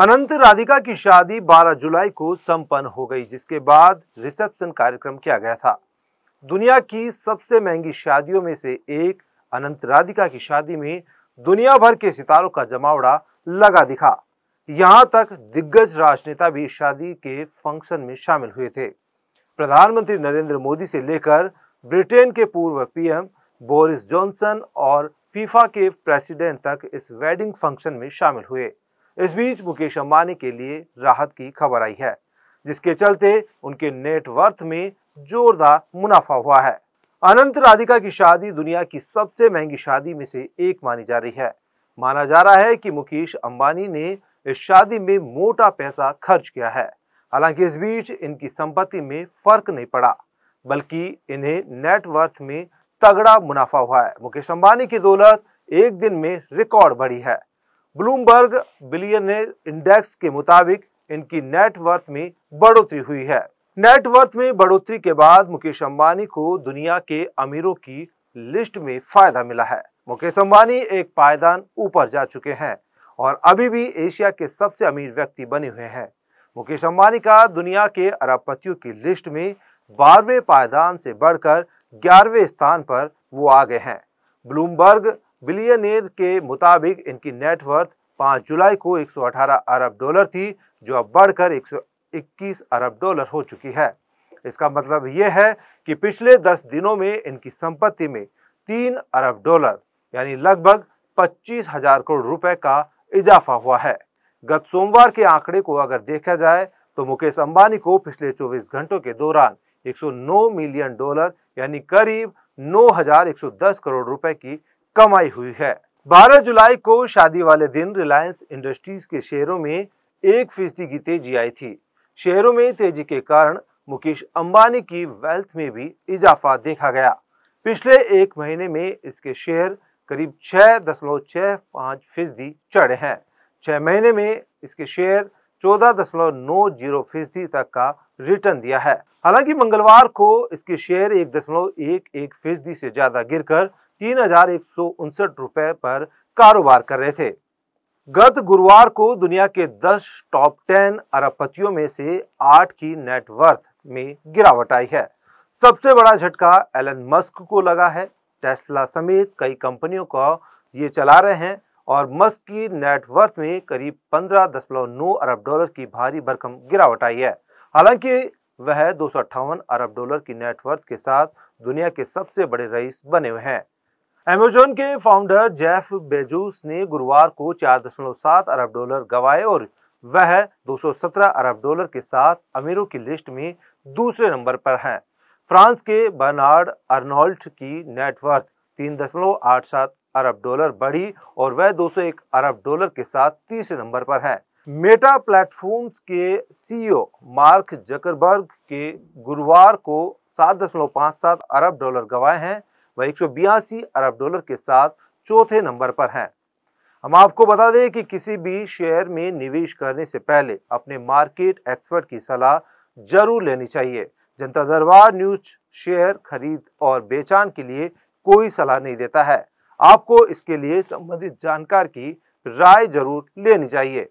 अनंत राधिका की शादी 12 जुलाई को संपन्न हो गई जिसके बाद रिसेप्शन कार्यक्रम किया गया था दुनिया की सबसे महंगी शादियों में से एक अनंत राधिका की शादी में दुनिया भर के सितारों का जमावड़ा लगा दिखा यहां तक दिग्गज राजनेता भी शादी के फंक्शन में शामिल हुए थे प्रधानमंत्री नरेंद्र मोदी से लेकर ब्रिटेन के पूर्व पीएम बोरिस जॉनसन और फीफा के प्रेसिडेंट तक इस वेडिंग फंक्शन में शामिल हुए इस बीच मुकेश अंबानी के लिए राहत की खबर आई है जिसके चलते उनके नेटवर्थ में जोरदार मुनाफा हुआ है अनंत राधिका की शादी दुनिया की सबसे महंगी शादी में से एक मानी जा रही है माना जा रहा है कि मुकेश अंबानी ने इस शादी में मोटा पैसा खर्च किया है हालांकि इस बीच इनकी संपत्ति में फर्क नहीं पड़ा बल्कि इन्हें नेटवर्थ में तगड़ा मुनाफा हुआ है मुकेश अंबानी की दौलत एक दिन में रिकॉर्ड बढ़ी है ब्लूमबर्ग बिलियन इंडेक्स के मुताबिक इनकी नेटवर्थ में बढ़ोतरी हुई है नेटवर्थ में बढ़ोतरी के बाद मुकेश अंबानी को दुनिया के अमीरों की लिस्ट में फायदा मिला है मुकेश अंबानी एक पायदान ऊपर जा चुके हैं और अभी भी एशिया के सबसे अमीर व्यक्ति बने हुए हैं मुकेश अंबानी का दुनिया के अरबपतियों की लिस्ट में बारहवें पायदान से बढ़कर ग्यारहवें स्थान पर वो आ गए हैं ब्लूमबर्ग बिलियनियर के मुताबिक इनकी नेटवर्थ 5 जुलाई को 118 अरब डॉलर थी जो अब बढ़कर 121 अरब डॉलर हो चुकी है इसका मतलब ये है कि पिछले 10 दिनों में इनकी संपत्ति में 3 अरब डॉलर यानी लगभग पच्चीस हजार करोड़ रुपए का इजाफा हुआ है गत सोमवार के आंकड़े को अगर देखा जाए तो मुकेश अंबानी को पिछले 24 घंटों के दौरान 109 मिलियन डॉलर यानी करीब 9,110 करोड़ रुपए की कमाई हुई है 12 जुलाई को शादी वाले दिन रिलायंस इंडस्ट्रीज के शेयरों में एक फीसदी की तेजी आई थी शेयरों में तेजी के कारण मुकेश अंबानी की वेल्थ में भी इजाफा देखा गया पिछले एक महीने में इसके शेयर करीब छह दशमलव छह पाँच फीसदी चढ़े हैं छह महीने में इसके शेयर चौदह दशमलव नौ जीरो फीसदी तक का रिटर्न दिया है हालांकि मंगलवार को इसके शेयर एक दशमलव एक एक फीसदी से ज्यादा गिरकर तीन हजार एक सौ उनसठ रुपए पर कारोबार कर रहे थे गत गुरुवार को दुनिया के 10 टॉप 10 अरबपतियों में से 8 की नेटवर्थ में गिरावट आई है सबसे बड़ा झटका एलन मस्क को लगा है टेस्ला समेत कई कंपनियों का ये चला रहे हैं और मस्क की नेटवर्थ में करीब 15.9 अरब डॉलर की भारी भरकम गिरावट आई है हालांकि वह दो अरब डॉलर की नेटवर्थ के साथ दुनिया के सबसे बड़े रईस बने हुए हैं अमेजोन के फाउंडर जेफ बेजूस ने गुरुवार को 4.7 अरब डॉलर गवाए और वह 217 अरब डॉलर के साथ अमीरों की लिस्ट में दूसरे नंबर पर है फ्रांस के बर्नार्ड अर्नोल्ट की नेटवर्थ 3.87 अरब डॉलर बढ़ी और वह 201 अरब डॉलर के साथ तीसरे नंबर पर है मेटा प्लेटफॉर्म्स के सीईओ e मार्क जकरबर्ग के गुरुवार को 7.57 अरब डॉलर गवाए हैं वह एक अरब डॉलर के साथ चौथे नंबर पर हैं हम आपको बता दें कि किसी भी शेयर में निवेश करने से पहले अपने मार्केट एक्सपर्ट की सलाह जरूर लेनी चाहिए जनता दरबार न्यूज शेयर खरीद और बेचान के लिए कोई सलाह नहीं देता है आपको इसके लिए संबंधित जानकार की राय जरूर लेनी चाहिए